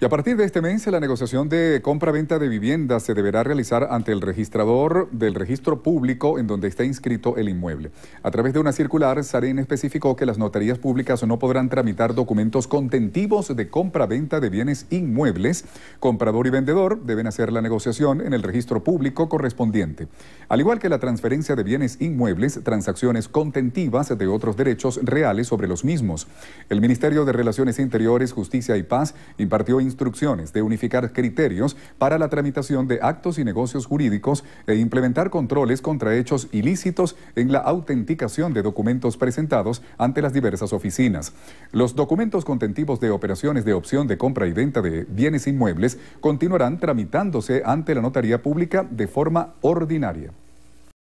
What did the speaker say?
Y a partir de este mes, la negociación de compra-venta de viviendas se deberá realizar ante el registrador del registro público en donde está inscrito el inmueble. A través de una circular, Saren especificó que las notarías públicas no podrán tramitar documentos contentivos de compra-venta de bienes inmuebles. Comprador y vendedor deben hacer la negociación en el registro público correspondiente. Al igual que la transferencia de bienes inmuebles, transacciones contentivas de otros derechos reales sobre los mismos. El Ministerio de Relaciones Interiores, Justicia y Paz impartió instrucciones de unificar criterios para la tramitación de actos y negocios jurídicos e implementar controles contra hechos ilícitos en la autenticación de documentos presentados ante las diversas oficinas. Los documentos contentivos de operaciones de opción de compra y venta de bienes inmuebles continuarán tramitándose ante la notaría pública de forma ordinaria.